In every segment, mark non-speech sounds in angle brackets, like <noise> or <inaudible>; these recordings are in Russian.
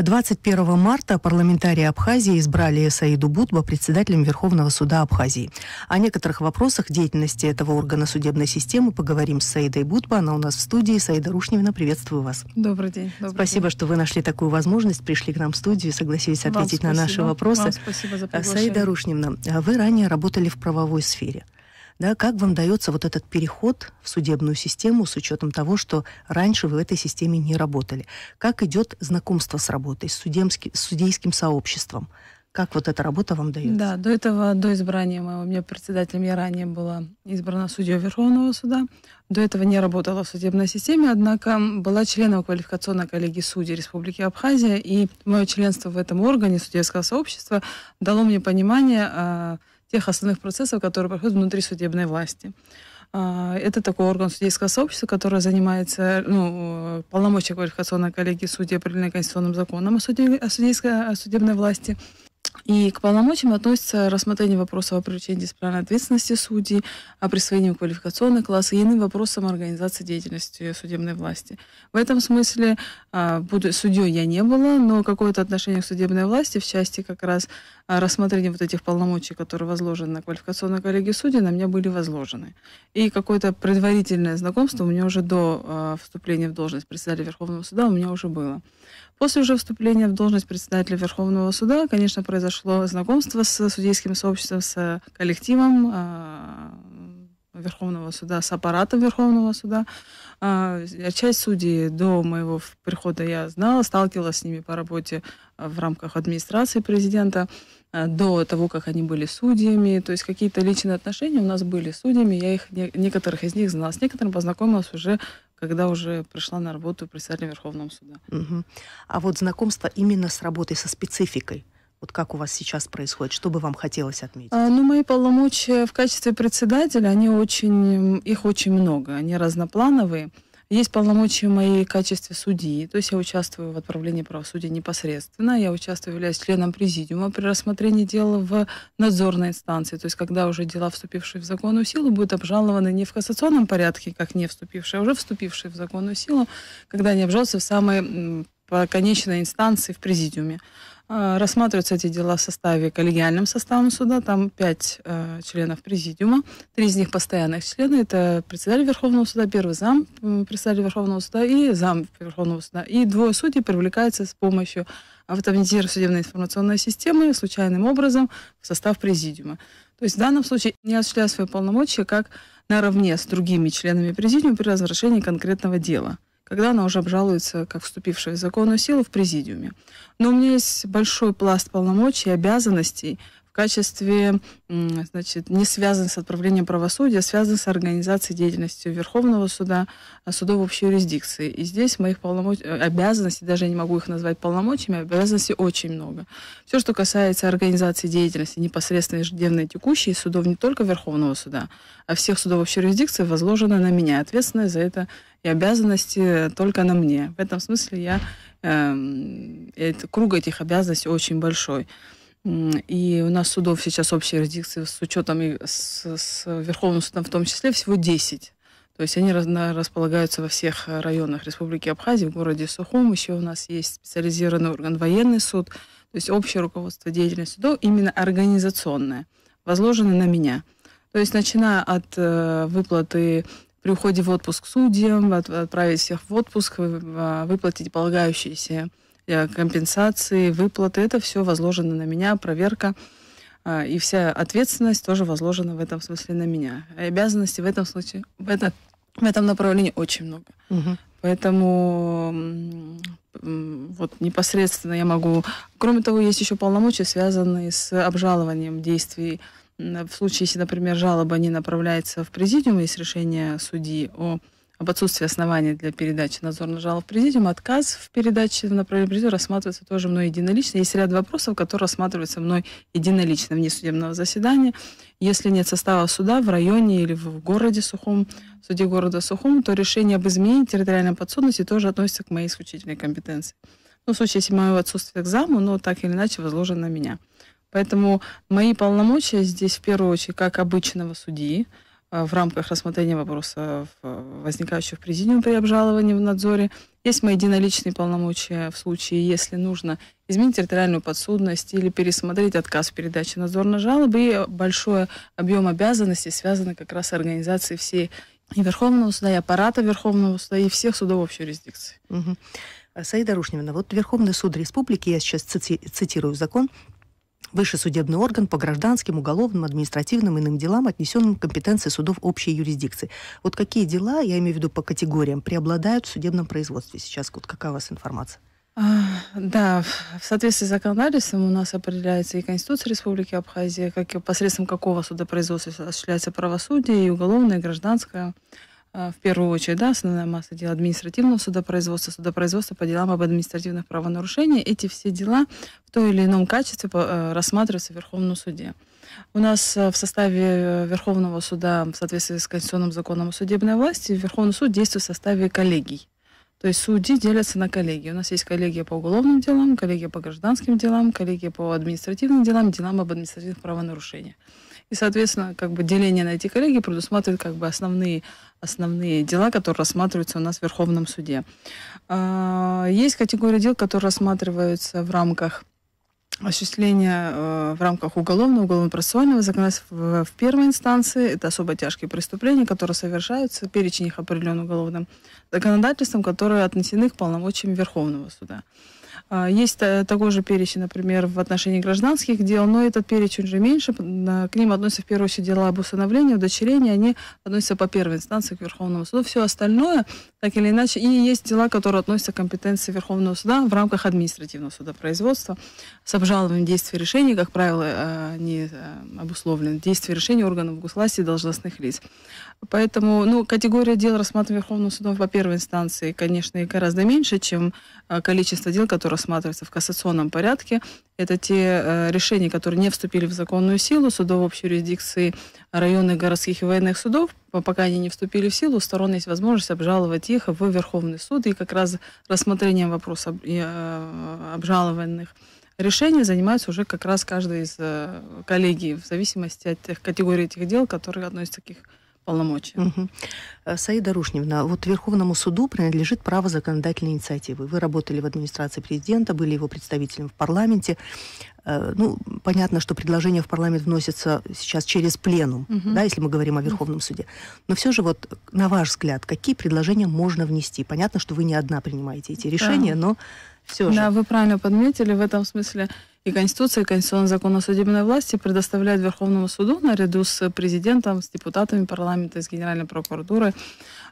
21 э, марта парламентарии Абхазии избрали Саиду Бутба председателем Верховного суда Абхазии. О некоторых вопросах деятельности этого органа судебной системы поговорим с Саидой Бутба. Она у нас в студии. Саида Рушневна, приветствую вас. Добрый день. Добрый спасибо, день. что вы нашли такую возможность, пришли к нам в студию и согласились ответить на наши вопросы. Вам спасибо за э, приглашение. Саида Рушневна, э, вы ранее работали в правовой сфере. Да, как вам дается вот этот переход в судебную систему с учетом того, что раньше вы в этой системе не работали? Как идет знакомство с работой, с, судемски, с судейским сообществом? Как вот эта работа вам дается? Да, до этого, до избрания моего меня председателем я ранее была избрана судьей Верховного суда. До этого не работала в судебной системе, однако была членом квалификационной коллегии судей Республики Абхазия, и мое членство в этом органе судебского сообщества дало мне понимание а, тех основных процессов, которые проходят внутри судебной власти. А, это такой орган судейского сообщества, который занимается ну, э, полномочия квалификационной коллегии судей, определенной конституционным законом о, суде, о, судейской, о судебной власти – и к полномочиям относятся рассмотрение вопросов о привлечении дисциплинарной ответственности судей, о присвоении квалификационных классов и иным вопросам организации деятельности судебной власти. В этом смысле а, судьей я не была, но какое-то отношение к судебной власти в части как раз а, рассмотрения вот этих полномочий, которые возложены на квалификационную коллегию судей, на меня были возложены. И какое-то предварительное знакомство у меня уже до а, вступления в должность председателя Верховного суда у меня уже было. После уже вступления в должность председателя Верховного суда, конечно, произошло знакомство с судейским сообществом, с э, коллективом э, Верховного суда, с аппаратом Верховного суда. Э, часть судей до моего прихода я знала, сталкивалась с ними по работе в рамках администрации президента до того, как они были судьями. То есть какие-то личные отношения у нас были с судьями. Я их, некоторых из них знала. С некоторыми познакомилась уже когда уже пришла на работу представителя Верховного суда. Угу. А вот знакомство именно с работой со спецификой, вот как у вас сейчас происходит? Что бы вам хотелось отметить? А, ну, мои полномочия в качестве председателя, они очень, их очень много, они разноплановые. Есть полномочия мои в качестве судьи, то есть я участвую в отправлении правосудия непосредственно, я участвую, являюсь членом президиума при рассмотрении дела в надзорной инстанции, то есть когда уже дела, вступившие в законную силу, будут обжалованы не в кассационном порядке, как не вступившие, а уже вступившие в законную силу, когда они обжалуются в самой конечной инстанции в президиуме. А, рассматриваются эти дела в составе коллегиальным составом суда. Там пять э, членов президиума, три из них постоянных члена, Это председатель Верховного суда, первый зам председателя Верховного суда и зам Верховного суда. И двое судей привлекаются с помощью автоматизированной судебной информационной системы случайным образом в состав президиума. То есть в данном случае не осуществляют свои полномочия как наравне с другими членами президиума при разрешении конкретного дела когда она уже обжалуется, как вступившая в законную силу, в президиуме. Но у меня есть большой пласт полномочий и обязанностей, в качестве, значит, не связан с отправлением правосудия, а связан с организацией деятельности Верховного суда, а, судов общей юрисдикции. И здесь моих полномоч... Э, обязанностей, даже я не могу их назвать полномочиями, а обязанностей очень много. Все, что касается организации деятельности непосредственно ежедневной текущей судов не только Верховного суда, а всех судов общей юрисдикции возложено на меня. Ответственность за это и обязанности только на мне. В этом смысле я э, круг этих обязанностей очень большой. И у нас судов сейчас общей юрисдикции с учетом и с, с Верховным судом в том числе всего 10. То есть они располагаются во всех районах Республики Абхазии, в городе Сухум. Еще у нас есть специализированный орган военный суд. То есть общее руководство деятельности судов именно организационное, возложено на меня. То есть начиная от э, выплаты при уходе в отпуск судьям, от отправить всех в отпуск, а, выплатить полагающиеся Э, компенсации, выплаты, это все возложено на меня, проверка. А, и вся ответственность тоже возложена в этом смысле на меня. И обязанности в этом случае, в, это, в этом направлении очень много. Угу. Поэтому вот непосредственно я могу... Кроме того, есть еще полномочия, связанные с обжалованием действий. В случае, если, например, жалоба не направляется в президиум, есть решение судьи о об отсутствии оснований для передачи надзорных жалоб президиума, отказ в передаче на направлении президиума рассматривается тоже мной единолично. Есть ряд вопросов, которые рассматриваются мной единолично вне судебного заседания. Если нет состава суда в районе или в городе Сухом, в суде города Сухом, то решение об измене территориальной подсудности тоже относится к моей исключительной компетенции. Ну, в случае, если моего отсутствия к заму, но так или иначе возложен на меня. Поэтому мои полномочия здесь в первую очередь как обычного судьи, Э, в рамках рассмотрения вопроса возникающих в президиуме при обжаловании в надзоре. Есть мои единоличные полномочия в случае, если нужно изменить территориальную подсудность или пересмотреть отказ в передаче надзорной жалобы. И большой объем обязанностей связан как раз с организацией всей и Верховного суда, и аппарата Верховного суда, и всех судов общей юрисдикции. Угу. Саида Рушневна, вот Верховный суд Республики, я сейчас цити- цитирую закон, Высший судебный орган по гражданским, уголовным, административным иным делам, отнесенным к компетенции судов общей юрисдикции. Вот какие дела, я имею в виду по категориям, преобладают в судебном производстве сейчас? Вот какая у вас информация? А, да, в соответствии с законодательством у нас определяется и Конституция Республики Абхазия, как и посредством какого судопроизводства осуществляется правосудие, и уголовное, и гражданское. А, в первую очередь, да, основная масса дел административного судопроизводства, судопроизводства по делам об административных правонарушениях. Эти все дела в той или ином качестве э, рассматриваются в Верховном суде. У нас э, в составе э, Верховного суда, в соответствии с Конституционным законом о судебной власти, Верховный суд действует в составе коллегий. То есть судьи делятся на коллегии. У нас есть коллегия по уголовным делам, коллегия по гражданским делам, коллегия по административным делам, делам об административных правонарушениях. И, соответственно, как бы деление на эти коллегии предусматривает как бы основные, основные дела, которые рассматриваются у нас в Верховном суде. А, есть категория дел, которые рассматриваются в рамках осуществления э, в рамках уголовного, уголовно-процессуального законодательства в первой инстанции. Это особо тяжкие преступления, которые совершаются, перечень их определен уголовным законодательством, которые отнесены к полномочиям Верховного суда. А, есть э, такой же перечень, например, в отношении гражданских дел, но этот перечень уже меньше. К ним относятся в первую очередь дела об усыновлении, удочерении, они относятся по первой инстанции к Верховному суду. Все остальное, так или иначе, и есть дела, которые относятся к компетенции Верховного суда в рамках административного судопроизводства с обжалованием действий решений, как правило, э, они э, обусловлены действия решений органов госвласти и должностных лиц. Поэтому ну, категория дел, рассматриваемых Верховным судом по первой инстанции, конечно, гораздо меньше, чем количество дел, которые рассматривается в кассационном порядке. Это те э, решения, которые не вступили в законную силу судов общей юрисдикции районных, городских и военных судов. Пока они не вступили в силу, у сторон есть возможность обжаловать их в Верховный суд. И как раз рассмотрением вопроса об, э, обжалованных решений занимаются уже как раз каждый из э, коллегий в зависимости от тех категорий этих дел, которые относятся к их полномочия. Угу. Саида Рушневна, вот Верховному суду принадлежит право законодательной инициативы. Вы работали в администрации президента, были его представителем в парламенте. Э, ну, понятно, что предложение в парламент вносится сейчас через пленум, угу. да, если мы говорим о Верховном суде. Но все же, вот, на ваш взгляд, какие предложения можно внести? Понятно, что вы не одна принимаете эти решения, да. но все же. Да, вы правильно подметили в этом смысле. И Конституция, и Конституционный закон о судебной власти предоставляют Верховному суду наряду с президентом, с депутатами парламента, с Генеральной прокуратурой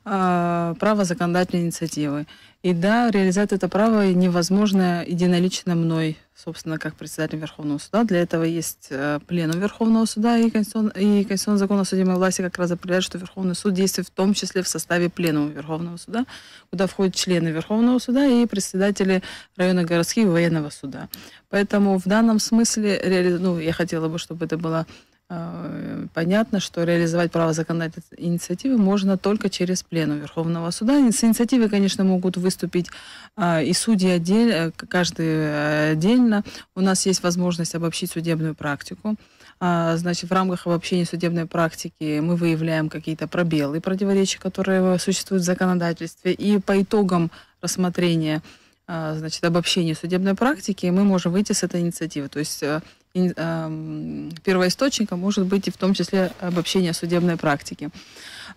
а, право законодательной инициативы. И да, реализовать это право невозможно единолично мной, собственно, как председателем Верховного суда. Для этого есть э, пленум Верховного суда и Конституционный, и Конституционный закон о судебной власти как раз определяет, что Верховный суд действует в том числе в составе пленума Верховного суда, куда входят члены Верховного суда и председатели района городских военного суда. Поэтому в данном смысле, ну, я хотела бы, чтобы это было Э, понятно, что реализовать право законодательной инициативы можно только через плену Верховного Суда. С инициативы, конечно, могут выступить э, и судьи отдельно, э, каждый отдельно. У нас есть возможность обобщить судебную практику. А, значит, в рамках обобщения судебной практики мы выявляем какие-то пробелы, противоречия, которые существуют в законодательстве. И по итогам рассмотрения значит, обобщения судебной практики мы можем выйти с этой инициативы. То есть первоисточника может быть и в том числе обобщение судебной практики.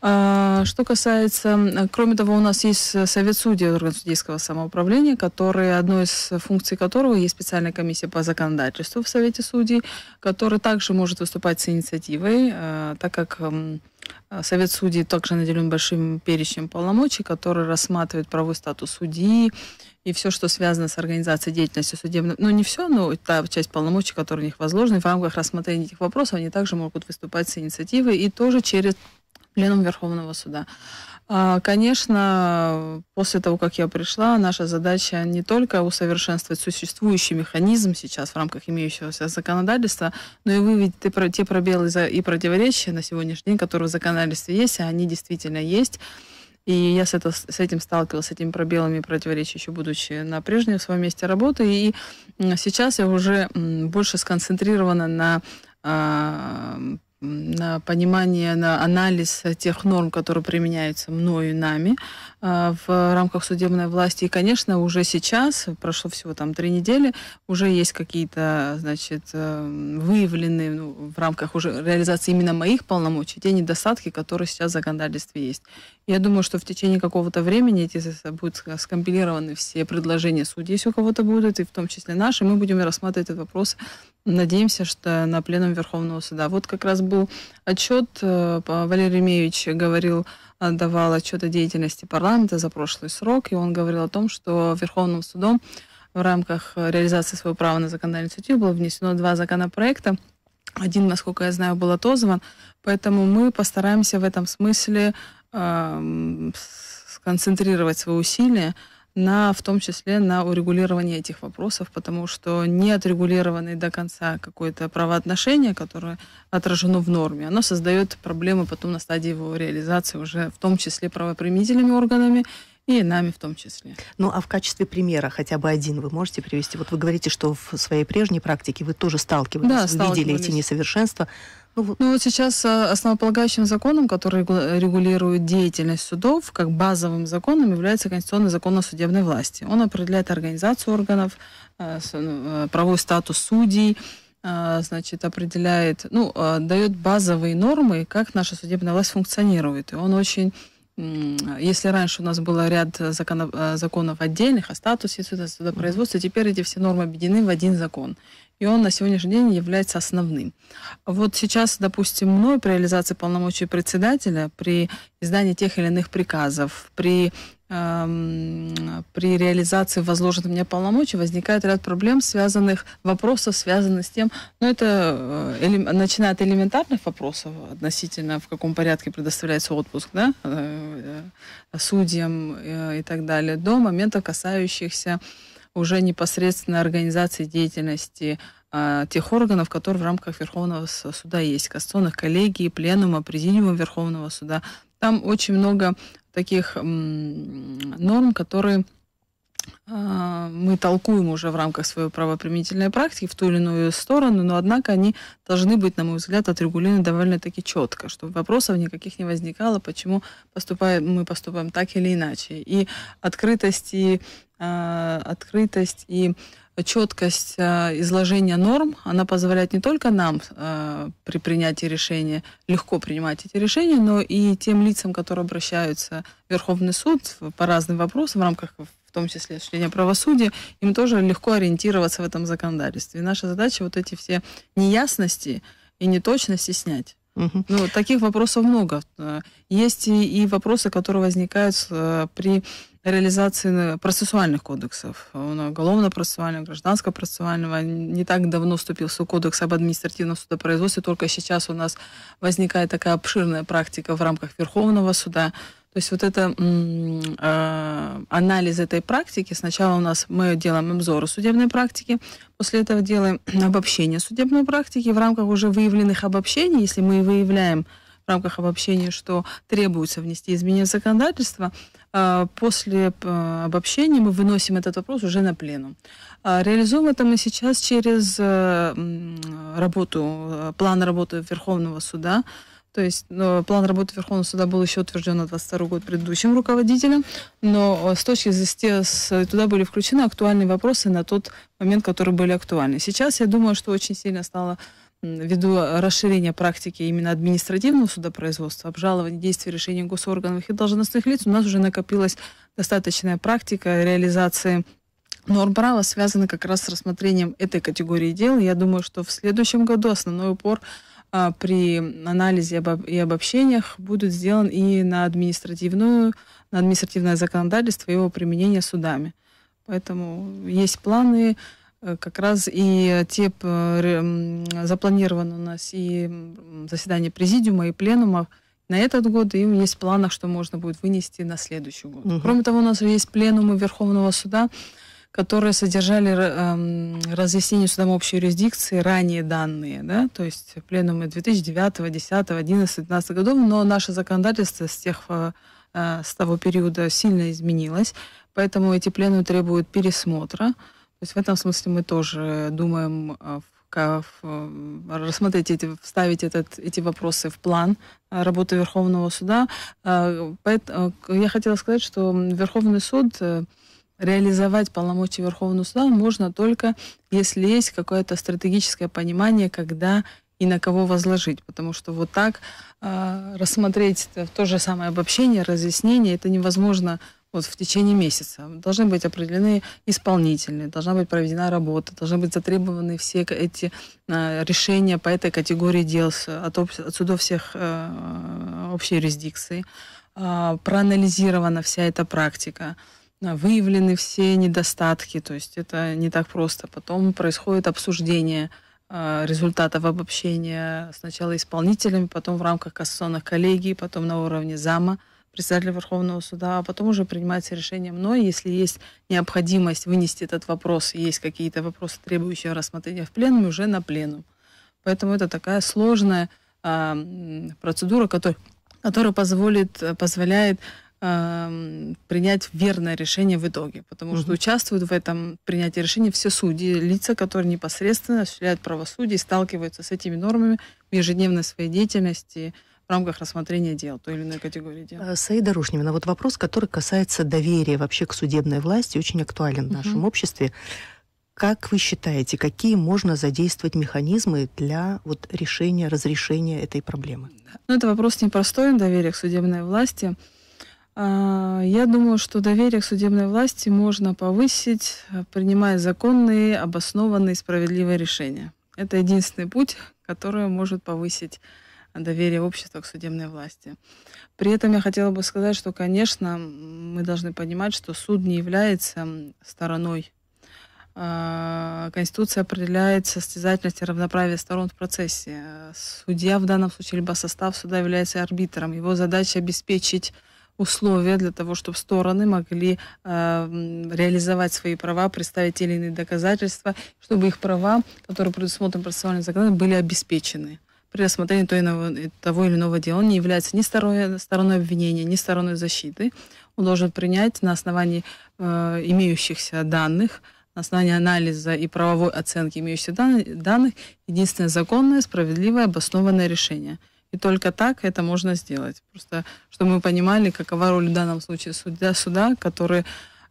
А, что касается, кроме того, у нас есть э, Совет судей орган судейского самоуправления, который, одной из функций которого есть специальная комиссия по законодательству в Совете судей, который также может выступать с инициативой, э, так как э, Совет судей также наделен большим перечнем полномочий, который рассматривает правовой статус судьи, и все, что связано с организацией деятельности судебного, ну не все, но та часть полномочий, которые у них возложены, в рамках рассмотрения этих вопросов они также могут выступать с инициативой и тоже через Пленум Верховного Суда. А, конечно, после того, как я пришла, наша задача не только усовершенствовать существующий механизм сейчас в рамках имеющегося законодательства, но и выявить те пробелы и противоречия на сегодняшний день, которые в законодательстве есть, а они действительно есть, и я с, это, с этим сталкивалась, с этими пробелами и противоречиями, еще будучи на прежнем своем месте работы. И сейчас я уже больше сконцентрирована на а, на понимание, на анализ тех норм, которые применяются мною и нами а, в рамках судебной власти. И, конечно, уже сейчас, прошло всего там три недели, уже есть какие-то, значит, э, выявленные ну, в рамках уже реализации именно моих полномочий те недостатки, которые сейчас в законодательстве есть. Я думаю, что в течение какого-то времени эти будут скомпилированы все предложения судей, если у кого-то будут, и в том числе наши, мы будем рассматривать этот вопрос Надеемся, что на пленум Верховного суда. Вот как раз был отчет, э, Валерий Ремеевич говорил, э, давал отчет о деятельности парламента за прошлый срок, и он говорил о том, что Верховным судом в рамках реализации своего права на законодательную инициативу было внесено два законопроекта. Один, насколько я знаю, был отозван, поэтому мы постараемся в этом смысле э, сконцентрировать свои усилия, на, в том числе на урегулирование этих вопросов, потому что не отрегулированное до конца какое-то правоотношение, которое отражено в норме, оно создает проблемы потом на стадии его реализации уже в том числе правоприменительными органами и нами в том числе. Ну, а в качестве примера хотя бы один вы можете привести? Вот вы говорите, что в своей прежней практике вы тоже сталкивались, да, сталкивались. видели эти несовершенства. Ну, вот сейчас а, основополагающим законом, который регулирует деятельность судов, как базовым законом является Конституционный закон о судебной власти. Он определяет организацию органов, а, ну, а, правовой статус судей, значит, определяет, ну, дает базовые нормы, как наша судебная власть функционирует. И он очень если раньше у нас был ряд законов, законов отдельных о статусе суда, судопроизводства, теперь эти все нормы объединены в один закон и он на сегодняшний день является основным. Вот сейчас, допустим, мной при реализации полномочий председателя, при издании тех или иных приказов, при эм, при реализации возложенных мне полномочий возникает ряд проблем, связанных, вопросов, связанных с тем, ну это э, элем, начиная от элементарных вопросов относительно в каком порядке предоставляется отпуск да, э, э, судьям э, и так далее, до момента касающихся уже непосредственно организации деятельности а, тех органов, которые в рамках Верховного суда есть, Конституционных коллегий, Пленума, Президиума Верховного суда. Там очень много таких норм, которые а, мы толкуем уже в рамках своей правоприменительной практики в ту или иную сторону, но однако они должны быть, на мой взгляд, отрегулированы довольно-таки четко, чтобы вопросов никаких не возникало, почему поступаем, мы поступаем так или иначе. И открытость и, э, открытость и четкость э, изложения норм, она позволяет не только нам э, при принятии решения легко принимать эти решения, но и тем лицам, которые обращаются в Верховный суд по разным вопросам в рамках том числе осуществления правосудия, им тоже легко ориентироваться в этом законодательстве. И наша задача вот эти все неясности и неточности снять. Угу. Ну, таких вопросов много. Э, есть и, и вопросы, которые возникают э, при реализации э, процессуальных кодексов, уголовно-процессуального, гражданско-процессуального. Не так давно вступился кодекс об административном судопроизводстве, только сейчас у нас возникает такая обширная практика в рамках Верховного суда. То есть вот это э, анализ этой практики, сначала у нас мы делаем обзоры судебной практики, после этого делаем <clears throat> обобщение судебной практики. В рамках уже выявленных обобщений, если мы выявляем в рамках обобщения, что требуется внести изменения в законодательство, а, после э, обобщения мы выносим этот вопрос уже на пленум. А, реализуем это мы сейчас через э, работу, э, план работы Верховного суда, то есть э, план работы Верховного суда был еще утвержден на 22 год предыдущим руководителем, но э, с точки зрения туда были включены актуальные вопросы на тот момент, которые были актуальны. Сейчас, я думаю, что очень сильно стало ввиду э, расширения практики именно административного судопроизводства, обжалования действий решений госорганов и должностных лиц, у нас уже накопилась достаточная практика реализации норм права, связанных как раз с рассмотрением этой категории дел. Я думаю, что в следующем году основной упор а, при анализе и обобщениях будут сделан и на административную, на административное законодательство и его применение судами. Поэтому есть планы, э, как раз и те э, запланированы у нас и заседание президиума и пленумов на этот год, и есть в планах, что можно будет вынести на следующий год. Угу. Кроме того, у нас есть пленумы Верховного суда, которые содержали э, эм, разъяснение судом общей юрисдикции ранее данные, да, то есть пленумы 2009, 2010, 2011, 2012 годов, но наше законодательство с тех э, э, с того периода сильно изменилось, поэтому эти пленумы требуют пересмотра. То есть в этом смысле мы тоже думаем э, в э, рассмотреть эти, вставить этот, эти вопросы в план работы Верховного суда. Я хотела сказать, что Верховный суд реализовать полномочия Верховного Суда можно только, если есть какое-то стратегическое понимание, когда и на кого возложить, потому что вот так э, рассмотреть то же самое обобщение, разъяснение, это невозможно вот в течение месяца. Должны быть определены исполнительные, должна быть проведена работа, должны быть затребованы все эти э, решения по этой категории дел от, об, от судов всех э, общей юрисдикции, э, проанализирована вся эта практика выявлены все недостатки, то есть это не так просто. Потом происходит обсуждение а, результатов обобщения сначала исполнителями, потом в рамках кассационных коллегий, потом на уровне зама председателя Верховного суда, а потом уже принимается решение мной, если есть необходимость вынести этот вопрос, есть какие-то вопросы, требующие рассмотрения в пленуме, уже на пленум. Поэтому это такая сложная э, процедура, которая, которая позволит, позволяет э, принять верное решение в итоге, потому угу. что участвуют в этом принятии решения все судьи, лица, которые непосредственно осуществляют правосудие и сталкиваются с этими нормами в ежедневной своей деятельности, в рамках рассмотрения дел, той или иной категории дел. Э, Саида Рушневна, вот вопрос, который касается доверия вообще к судебной власти, очень актуален в нашем угу. обществе. Как вы считаете, какие можно задействовать механизмы для вот, решения, разрешения этой проблемы? Ну, это вопрос непростой, доверие к судебной власти – а, я думаю, что доверие к судебной власти можно повысить, принимая законные, обоснованные, справедливые решения. Это единственный путь, который может повысить доверие общества к судебной власти. При этом я хотела бы сказать, что, конечно, мы должны понимать, что суд не является стороной. А, Конституция определяет состязательность и равноправие сторон в процессе. Судья в данном случае, либо состав суда является арбитром. Его задача обеспечить условия для того, чтобы стороны могли э, реализовать свои права, представить те или иные доказательства, чтобы их права, которые предусмотрены процессуальным законом, были обеспечены при рассмотрении той иного, э, того или иного дела. Он не является ни стороной, стороной обвинения, ни стороной защиты. Он должен принять на основании э, имеющихся данных, на основании анализа и правовой оценки имеющихся данных единственное законное, справедливое, обоснованное решение – и только так это можно сделать. Просто, чтобы мы понимали, какова роль в данном случае суда, суда, который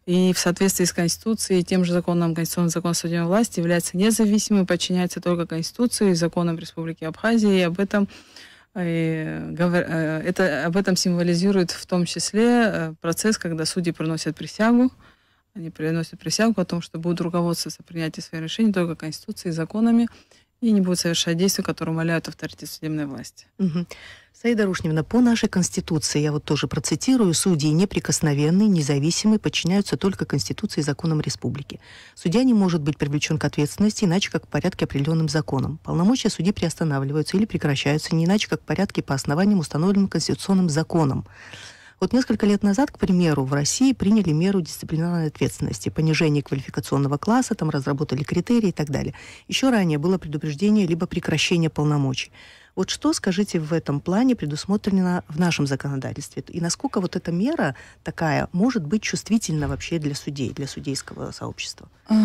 и в соответствии с Конституцией и тем же законом Конституционный закон судебной власти является независимым, подчиняется только Конституции и законам Республики Абхазии. И об этом и э, э, это, об этом символизирует в том числе э, процесс, когда судьи приносят присягу. Они приносят присягу о том, что будут руководствоваться принятием своих решений только Конституцией и законами и не будут совершать действия, которые умаляют авторитет судебной власти. Угу. Саида Рушневна, по нашей Конституции, я вот тоже процитирую, судьи неприкосновенные, независимые, подчиняются только Конституции и законам республики. Судья не может быть привлечен к ответственности, иначе как в порядке определенным законом. Полномочия судей приостанавливаются или прекращаются, не иначе как в порядке по основаниям, установленным конституционным законом. Вот несколько лет назад, к примеру, в России приняли меру дисциплинарной ответственности, понижение квалификационного класса, там разработали критерии и так далее. Еще ранее было предупреждение либо прекращение полномочий. Вот что, скажите, в этом плане предусмотрено в нашем законодательстве? И насколько вот эта мера такая может быть чувствительна вообще для судей, для судейского сообщества? А,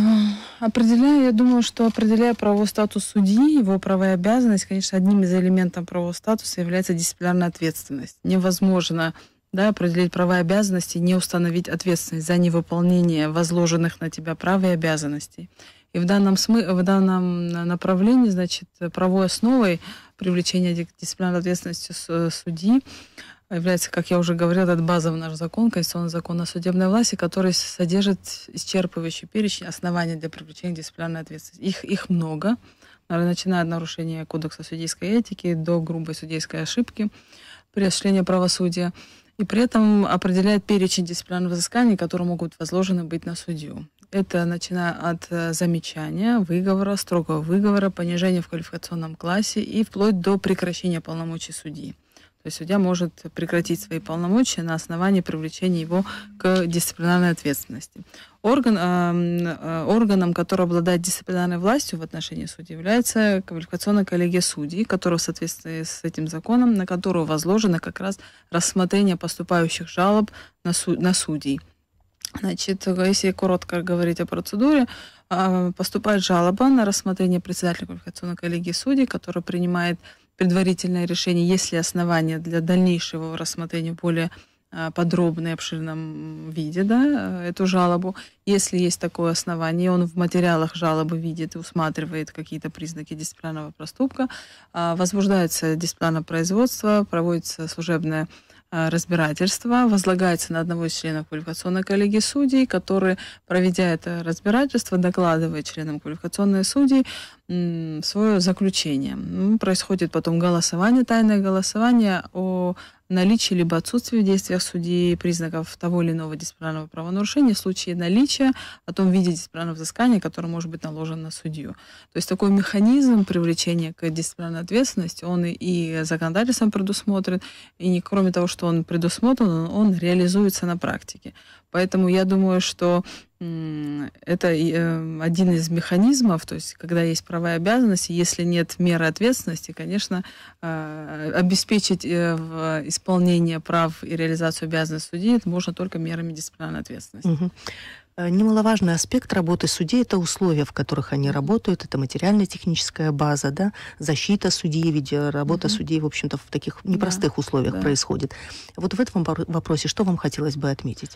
определяя, я думаю, что определяя правовой статус судьи, его правовая обязанность, конечно, одним из элементов правового статуса является дисциплинарная ответственность. Невозможно да, определить права и обязанности, не установить ответственность за невыполнение возложенных на тебя прав и обязанностей. И в данном, смы... в данном направлении, значит, правовой основой привлечения дисциплинарной ответственности судьи является, как я уже говорила, этот базовый наш закон, конституционный закон о судебной власти, который содержит исчерпывающий перечень оснований для привлечения дисциплинарной ответственности. Их, их много, начиная от нарушения кодекса судейской этики до грубой судейской ошибки при осуществлении правосудия и при этом определяет перечень дисциплинарных взысканий, которые могут возложены быть на судью. Это начиная от э, замечания, выговора, строгого выговора, понижения в квалификационном классе и вплоть до прекращения полномочий судьи. То есть судья может прекратить свои полномочия на основании привлечения его к дисциплинарной ответственности. Орган, э, органом, который обладает дисциплинарной властью в отношении судьи, является квалификационная коллегия судей, которая в соответствии с этим законом, на которую возложено как раз рассмотрение поступающих жалоб на, суд, на судей. Значит, если коротко говорить о процедуре, а, поступает жалоба на рассмотрение председателя квалификационной коллегии судей, который принимает предварительное решение, есть ли основания для дальнейшего рассмотрения более а, подробной, обширном виде, да, эту жалобу. Если есть такое основание, он в материалах жалобы видит и усматривает какие-то признаки дисциплинарного проступка, а, возбуждается дисциплинарное производство, проводится служебное Э, разбирательство возлагается на одного из членов квалификационной коллегии судей, который, проведя это разбирательство, докладывает членам квалификационной судей свое заключение. Происходит потом голосование, тайное голосование о наличие либо отсутствие в действиях судьи признаков того или иного дисциплинарного правонарушения, в случае наличия, о том виде дисциплинарного взыскания, которое может быть наложено на судью. То есть такой механизм привлечения к дисциплинарной ответственности, он и законодательством предусмотрен, и не кроме того, что он предусмотрен, он реализуется на практике. Поэтому я думаю, что это э, один из механизмов, то есть когда есть права и обязанности, если нет меры ответственности, конечно, э, обеспечить э, исполнение прав и реализацию обязанностей судьи это можно только мерами дисциплинарной ответственности. Немаловажный аспект работы судей – это условия, в которых они работают, это материально-техническая база, да, защита судьи, ведь работа mm-hmm. судей, в общем-то, в таких непростых да, условиях да. происходит. Вот в этом вопросе что вам хотелось бы отметить?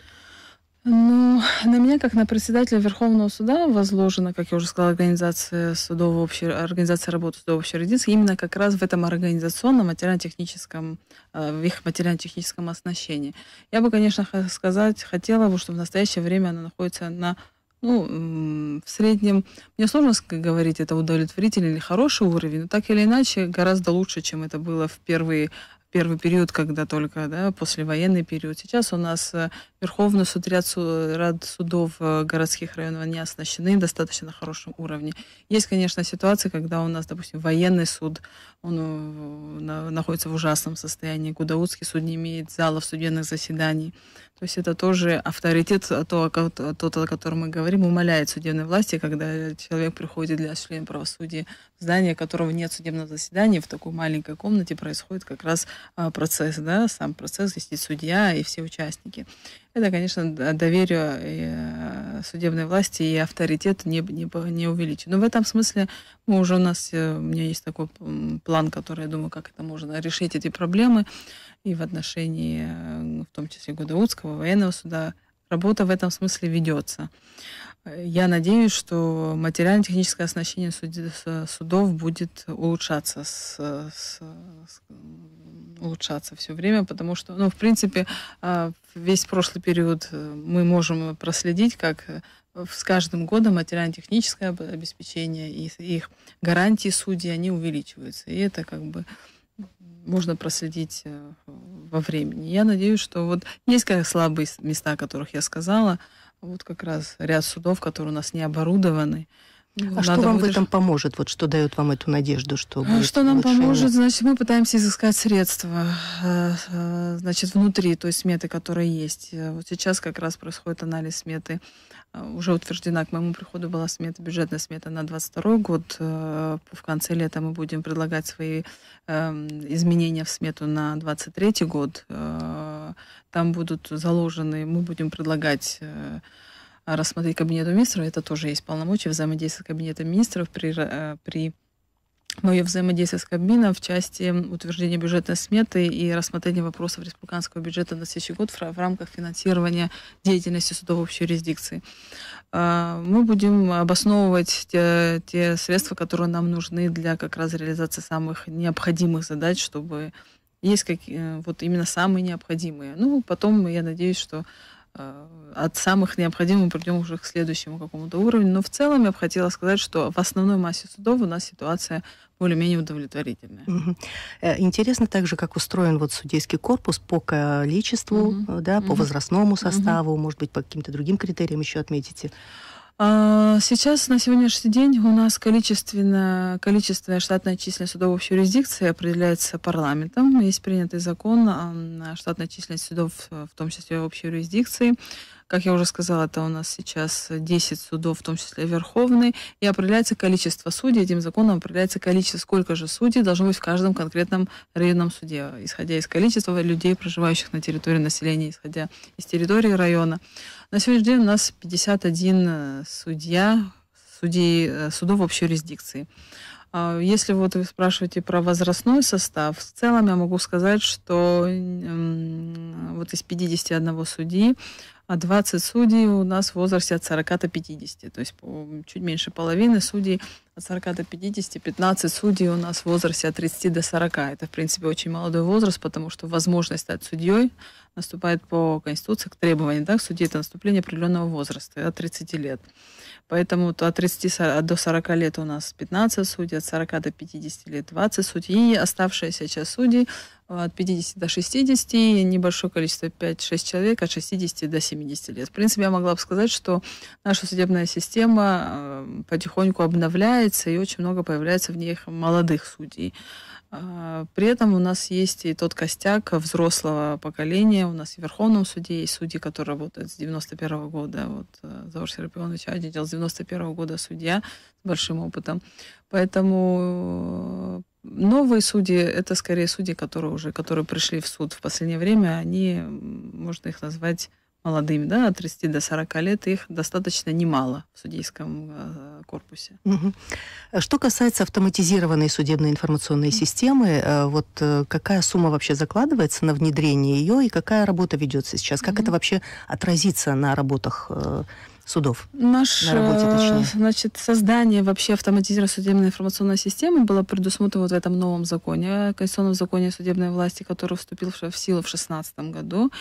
Ну, на меня, как на председателя Верховного суда, возложена, как я уже сказала, организация, судового, организация работы судового Щердинска, именно как раз в этом организационном, материально-техническом, э, в их материально-техническом оснащении. Я бы, конечно, сказать хотела бы, что в настоящее время она находится на ну, в среднем, мне сложно говорить, это удовлетворительный или хороший уровень, но так или иначе гораздо лучше, чем это было в первые первый период, когда только, да, послевоенный период. Сейчас у нас э, Верховный суд, ряд, ряд судов э, городских районов не оснащены достаточно на хорошем уровне. Есть, конечно, ситуации, когда у нас, допустим, военный суд, он э, находится в ужасном состоянии, Гудаутский суд не имеет залов судебных заседаний. То есть это тоже авторитет, а то, тот, о котором мы говорим, умаляет судебной власти, когда человек приходит для осуществления правосудия в здание, которого нет судебного заседания, в такой маленькой комнате происходит как раз а, процесс, да, сам процесс, есть и судья, и все участники это, конечно, доверие э, судебной власти и авторитет не, не, не увеличит. Но в этом смысле мы уже у нас, э, у меня есть такой план, который я думаю, как это можно решить эти проблемы и в отношении, э, в том числе, Гудаутского военного суда. Работа в этом смысле ведется. Я надеюсь, что материально-техническое оснащение судов будет улучшаться, с, с, с, улучшаться все время, потому что, ну, в принципе, а, весь прошлый период э, мы можем проследить, как э, с каждым годом материально-техническое обеспечение и их гарантии судей, они увеличиваются. И это как бы можно проследить э, во времени. Я надеюсь, что вот есть как слабые места, о которых я сказала – вот как раз ряд судов, которые у нас не оборудованы, ну, а что вам будет... в этом поможет? Вот что дает вам эту надежду, что а будет Что нам улучшение? поможет? Значит, мы пытаемся изыскать средства, э, э, значит, внутри той сметы, которая есть. Э, вот сейчас как раз происходит анализ сметы. Уже утверждена, к моему приходу была смета, бюджетная смета на 22 год. В конце лета мы будем предлагать свои эм, изменения в смету на 23 год. Там будут заложены, мы будем предлагать а рассмотреть кабинету министров, это тоже есть полномочия взаимодействия с кабинетом министров при, э, при мое взаимодействие с Кабмином в части утверждения бюджетной сметы и рассмотрения вопросов республиканского бюджета на следующий год в рамках финансирования деятельности судов общей юрисдикции. А, мы будем обосновывать те, те средства, которые нам нужны для как раз реализации самых необходимых задач, чтобы есть какие э, вот именно самые необходимые. Ну, потом я надеюсь, что Э, от самых необходимых мы придем уже к следующему какому-то уровню. Но в целом я бы хотела сказать, что в основной массе судов у нас ситуация более-менее удовлетворительная. Угу. Интересно также, как устроен вот судейский корпус по количеству, угу. да, угу. по возрастному составу, угу. может быть, по каким-то другим критериям еще отметите? А, сейчас, на сегодняшний день, у нас количественно, количество штатной численности судов юрисдикции определяется парламентом. Есть принятый закон о а, штатной численности судов, в том числе общей юрисдикции. Как я уже сказала, это у нас сейчас 10 судов, в том числе Верховный, и определяется количество судей. Этим законом определяется количество, сколько же судей должно быть в каждом конкретном районном суде, исходя из количества людей, проживающих на территории населения, исходя из территории района. На сегодняшний день у нас 51 э, судья, судей, э, судов общей юрисдикции. А, если вот вы спрашиваете про возрастной состав, в целом я могу сказать, что вот из 51 судьи а 20 судей у нас в возрасте от 40 до 50. То есть чуть меньше половины судей от 40 до 50, 15 судей у нас в возрасте от 30 до 40. Это, в принципе, очень молодой возраст, потому что возможность стать судьей – наступает по Конституции, к требованиям да, к суде, это наступление определенного возраста, от 30 лет. Поэтому от 30 а до 40 лет у нас 15 судей, от 40 до 50 лет 20 судей, и оставшаяся часть судей э, от 50 до 60, и небольшое количество 5-6 человек от 60 до 70 лет. В принципе, я могла бы сказать, что наша судебная система э, потихоньку обновляется, и очень много появляется в ней молодых судей. А, при этом у нас есть и тот костяк взрослого поколения. У нас и в Верховном суде есть судьи, которые работают с 91 -го года. Вот э, Завор Серапионович Адидел с 91 -го года судья с большим опытом. Поэтому э, новые судьи, это скорее судьи, которые уже которые пришли в суд в последнее время, они, можно их назвать молодыми, да, от 30 до 40 лет, их достаточно немало в судейском э, корпусе. Что касается автоматизированной судебной информационной системы, э, вот э, какая сумма вообще закладывается на внедрение ее и какая работа ведется сейчас? Как угу. это вообще отразится на работах судов? Наш, на работе, э, точнее. Значит, создание вообще автоматизированной судебной информационной системы было предусмотрено вот в этом новом законе, Конституционном законе о судебной власти, который вступил в силу в 2016 году.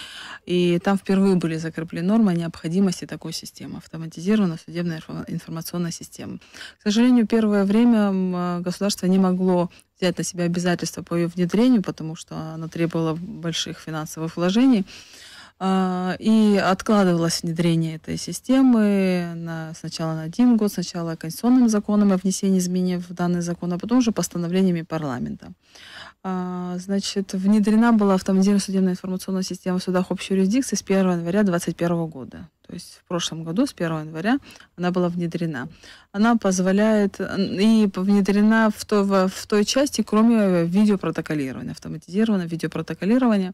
И там впервые были закреплены нормы о необходимости такой системы, автоматизированной судебной информационной системы. К сожалению, первое время государство не могло взять на себя обязательства по ее внедрению, потому что она требовала больших финансовых вложений. А, и откладывалось внедрение этой системы на, сначала на один год, сначала конституционным законом о внесении изменений в данный закон, а потом уже постановлениями парламента. А, значит, внедрена была автоматизированная судебная информационная система в судах общей юрисдикции с 1 января 2021 года. То есть в прошлом году, с 1 января, она была внедрена. Она позволяет и внедрена в, то, в той части, кроме видеопротоколирования, автоматизированного видеопротоколирования.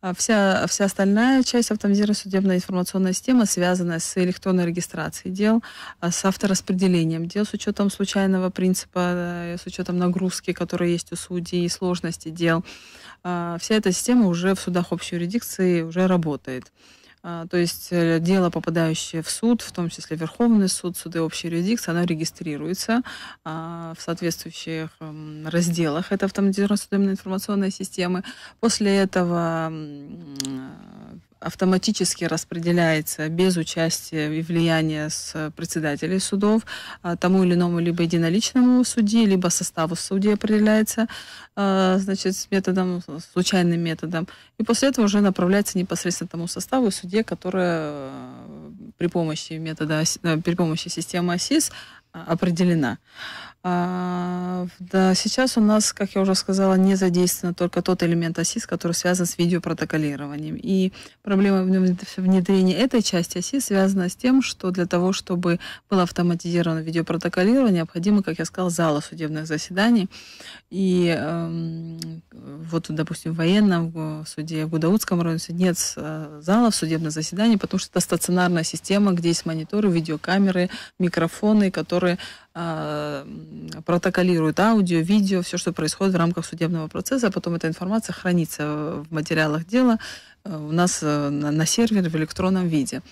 А вся, вся остальная часть автоматизированной судебной информационной системы, связанная с электронной регистрацией дел, а, с автораспределением дел с учетом случайного принципа, э, с учетом нагрузки, которая есть у судей, и сложности дел, а, вся эта система уже в судах общей юрисдикции уже работает. А, то есть э, дело, попадающее в суд, в том числе Верховный суд, суды общей юрисдикции, оно регистрируется а, в соответствующих разделах этой автоматизированной судебной информационной системы. После этого автоматически распределяется без участия и влияния с председателей судов а, тому или иному либо единоличному судье, либо составу судей определяется а, значит, методом, случайным методом. И после этого уже направляется непосредственно тому составу и суде, которое э, при помощи метода, а, э, при помощи системы АСИС определена. А, сейчас у нас, как я уже сказала, не задействован только тот элемент ОСИС, который связан с видеопротоколированием. И проблема внедрения этой части ОСИС связана с тем, что для того, чтобы было автоматизировано видеопротоколирование, необходимо, как я сказала, зала судебных заседаний. И эм, вот, допустим, в военном в суде в Гудаутском районе нет э, залов судебных заседаний, потому что это стационарная система, где есть мониторы, видеокамеры, микрофоны, которые которые а, протоколируют аудио, видео, все, что происходит в рамках судебного процесса. А потом эта информация хранится в материалах дела э, у нас э, на сервере в электронном виде.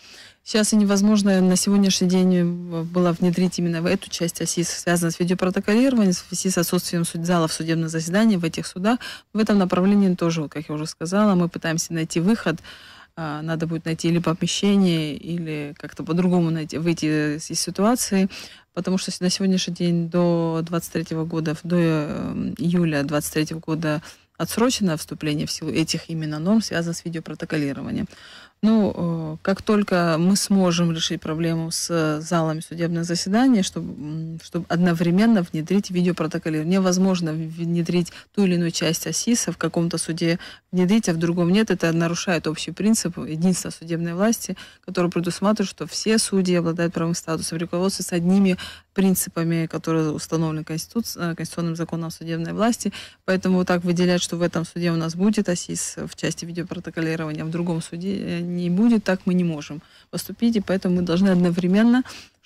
Сейчас и невозможно э, на сегодняшний день было внедрить именно в эту часть оси, связанную с видеопротоколированием, в связи с отсутствием залов судебных заседаний в этих судах. В этом направлении тоже, как я уже сказала, мы пытаемся найти выход. А, надо будет найти или помещение, или как-то по-другому найти, выйти из ситуации потому что на сегодняшний день до 23 года, до эм, июля 23 года отсрочено вступление в силу этих именно норм, связанных с видеопротоколированием. Ну, э, как только мы сможем решить проблему с э, залами судебных заседаний, чтобы, чтобы одновременно внедрить видеопротоколирование. Невозможно внедрить ту или иную часть ОСИСа в каком-то суде внедрить, а в другом нет. Это нарушает общий принцип единства судебной власти, который предусматривает, что все судьи обладают правым статусом, руководствуются одними принципами, которые установлены Конституци... Э, конституционным законом судебной власти. Поэтому вот так выделять, что в этом суде у нас будет АСИС в части видеопротоколирования, а в другом суде э, не будет, так мы не можем поступить. И поэтому мы должны одновременно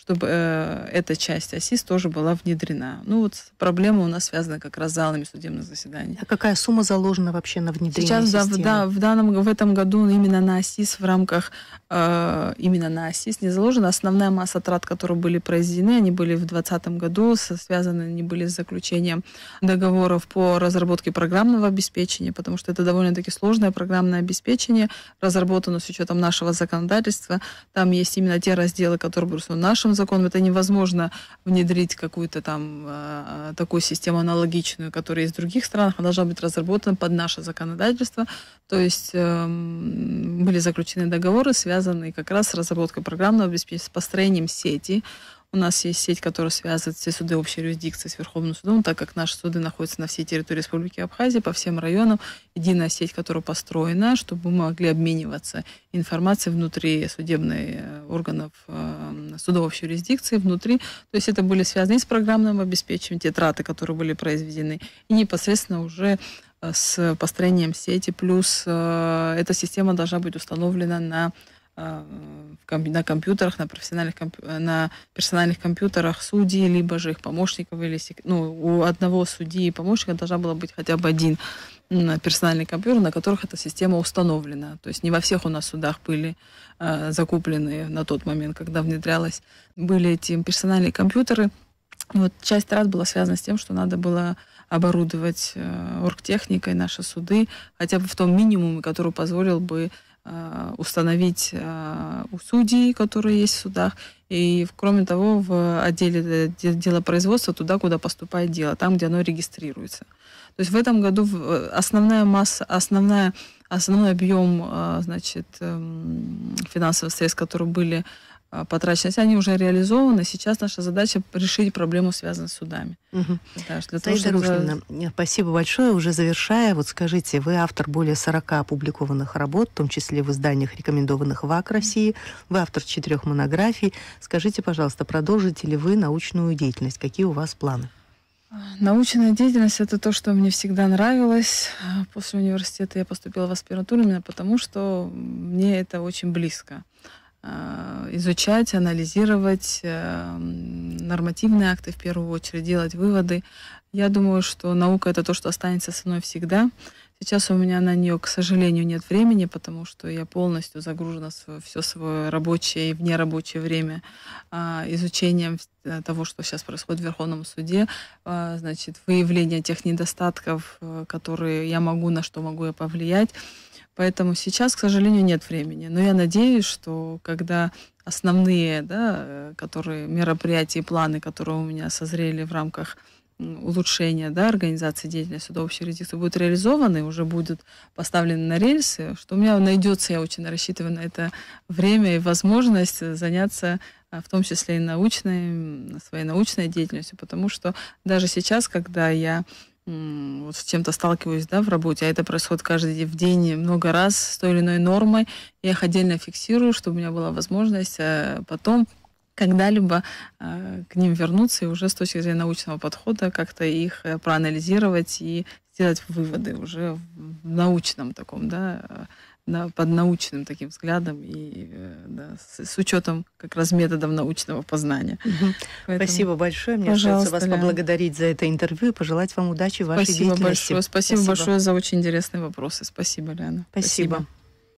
чтобы э, эта часть ОСИС тоже была внедрена. Ну вот проблема у нас связана как раз с залами судебных заседаний. А какая сумма заложена вообще на внедрение Сейчас системы? Да, в, да, в, данном, в этом году именно на ОСИС в рамках э, именно на ОСИС не заложена. Основная масса трат, которые были произведены, они были в 2020 году, связаны они были с заключением договоров по разработке программного обеспечения, потому что это довольно-таки сложное программное обеспечение, разработано с учетом нашего законодательства. Там есть именно те разделы, которые будут в нашем закон это невозможно внедрить какую-то там э, э, такую систему аналогичную, которая есть в других странах, она должна быть разработана под наше законодательство. То есть э, были заключены договоры, связанные как раз с разработкой программного обеспечения, с построением сети, у нас есть сеть, которая связывает все суды общей юрисдикции с Верховным судом, так как наши суды находятся на всей территории Республики Абхазия, по всем районам. Единая сеть, которая построена, чтобы мы могли обмениваться информацией внутри судебных э, органов э, судов общей юрисдикции, внутри. То есть это были связаны и с программным обеспечением, те траты, которые были произведены, и непосредственно уже э, с построением сети. Плюс эта система должна быть установлена на а, на компьютерах, на профессиональных на персональных компьютерах судей, либо же их помощников или сек... ну, у одного судьи и помощника должна была быть хотя бы один ну, персональный компьютер, на которых эта система установлена. То есть не во всех у нас судах были э, закуплены на тот момент, когда внедрялась, были эти персональные компьютеры. Вот часть трат была связана с тем, что надо было оборудовать э, оргтехникой наши суды, хотя бы в том минимуме, который позволил бы Э, установить э, у судей, которые есть в судах. И, кроме того, в отделе э, дела производства, туда, куда поступает дело, там, где оно регистрируется. То есть в этом году основная масса, основная, основной объем значит, эм, финансовых средств, которые были а, потрачены. Они уже реализованы. Сейчас наша задача решить проблему, связанную с судами. Угу. Да, для того, чтобы... спасибо большое. Уже завершая, вот скажите, вы автор более 40 опубликованных работ, в том числе в изданиях, рекомендованных ВАК России. Вы автор четырех монографий. Скажите, пожалуйста, продолжите ли вы научную деятельность? Какие у вас планы? Научная деятельность – это то, что мне всегда нравилось. После университета я поступила в аспирантуру именно потому, что мне это очень близко. Э, изучать, анализировать э, нормативные акты в первую очередь, делать выводы. Я думаю, что наука это то, что останется со мной всегда. Сейчас у меня на нее, к сожалению, нет времени, потому что я полностью загружена свое, все свое рабочее и внерабочее время а, изучением э, того, что сейчас происходит в Верховном суде, а, значит, выявление тех недостатков, э, которые я могу, на что могу я повлиять. Поэтому сейчас, к сожалению, нет времени. Но я надеюсь, что когда основные да, э, которые мероприятия и планы, которые у меня созрели в рамках улучшения да, организации деятельности судового юрисдикции будут реализованы, уже будут поставлены на рельсы, что у меня найдется, я очень рассчитываю на это время и возможность заняться а, в том числе и научной, своей научной деятельностью, потому что даже сейчас, когда я вот с чем-то сталкиваюсь да, в работе, а это происходит каждый день, в день много раз с той или иной нормой, я их отдельно фиксирую, чтобы у меня была возможность а, потом когда-либо э, к ним вернуться и уже с точки зрения научного подхода как-то их э, проанализировать и сделать выводы уже в научном таком, да, э, под научным таким взглядом и да, с, с учетом как раз методов научного познания. Угу. Поэтому, спасибо большое. Мне остается вас Лен. поблагодарить за это интервью и пожелать вам удачи в вашей спасибо деятельности. Большое, спасибо, спасибо большое за очень интересные вопросы. Спасибо, Лена. Спасибо. спасибо.